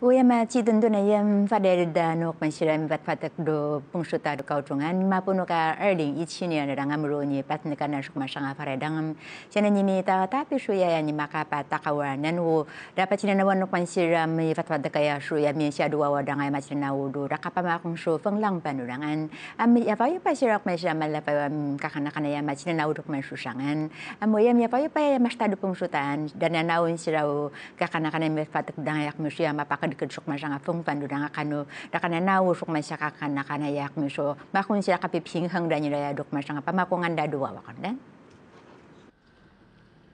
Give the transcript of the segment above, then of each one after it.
do ma Uyama Chidundunayam Faderida Nokmanshiram Batfatakdo Pungshuta Kauchungan Mapunuka Erding Ichinian Rangam Runi Patnika Nashukmashanga Faredangam Chananimi Tata Pishuya Nimakapa Takawa Nanwu Rapachinanawan Nokmanshiram Fatfatakaya Shuya Minsha Dua Wadangai Machinawudu Rakapama Kungshu Fenglang Panurangan Ami Yapayu ya, Pashirak Meshiram Malapaya Kakanakanaya Machinawudu Kmanshushangan Amoyam Yapayu ya, Paya Mashtadu Pungshutan Dananaun Shirau Kakanakanaya Fatakdangayak Mushiyama Pakan kan ke sok ma jang feng pan du dang ka no da kana ya, na wo sok ma sya ka kan na kana ya mi so ma kun sya ka pi ping hang da ni da ya dok ma jang pa ma ko ngan da do wa kan dan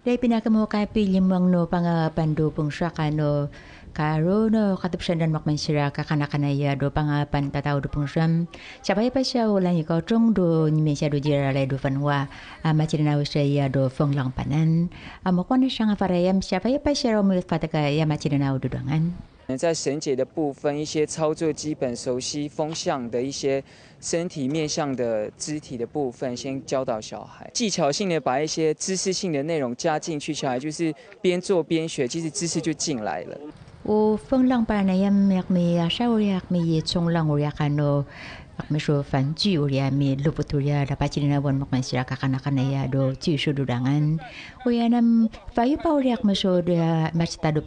Dai pinakamuka pi limang no panga pandu pung sya ka no karo no katupsan dan makman sira kakanakanaya do pangapan tatao do pungsam sabay pa siya ulang ikaw trong do nimesia do jira lay do fanwa ama chirina usaya do fong lang panan ama kwana siya nga farayam sabay pa siya romulit pataka yama chirina do dangan 在绳结的部分，一些操作基本熟悉，风向的一些身体面向的肢体的部分，先教导小孩，技巧性的把一些知识性的内容加进去，小孩就是边做边学，其实知识就进来了。u lang pa na yam yak mẹ ya sha uri yak mẹ ye chong lang uri yak ano hạc mẹ fan ji chi uri hạc lu pu tu da pa chi na mok makan sih ka kana kana ya do chi số dudangan ya nam yu pa ta meso pung số ten masih tadu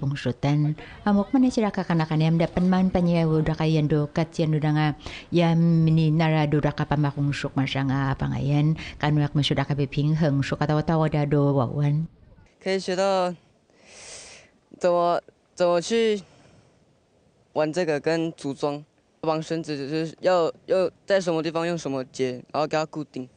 ma amok sira sih kana kana yam da dapat man da udah yen do katian danga ya mini nara do raka pamakung suk masanga pangayan kanu hak da ka raka ping heng suk atau tawa dado wawan 可以学到怎么怎么去玩这个？跟组装绑绳子，就是要要，在什么地方用什么结，然后给它固定。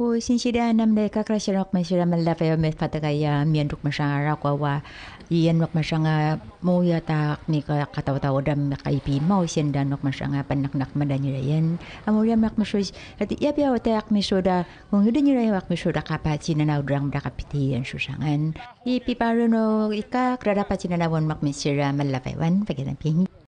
おいしんしりあなむでかくらしろくましらまらぱよめぱたがやみやんとくましゃらこわいやんわくましゃがもやたにかかたわたわだめかいぴまおしんだんわくましゃがぱなくなくまだにらやんあもやまくましょしあてやぴやわたやくみしょだこんゆでにらやわくみしょだかぱちななうだんだかぴてやんしゅしゃがんいぴぱるのいかくらだぱちななわんわくみしらまらぱよんぱげなぴん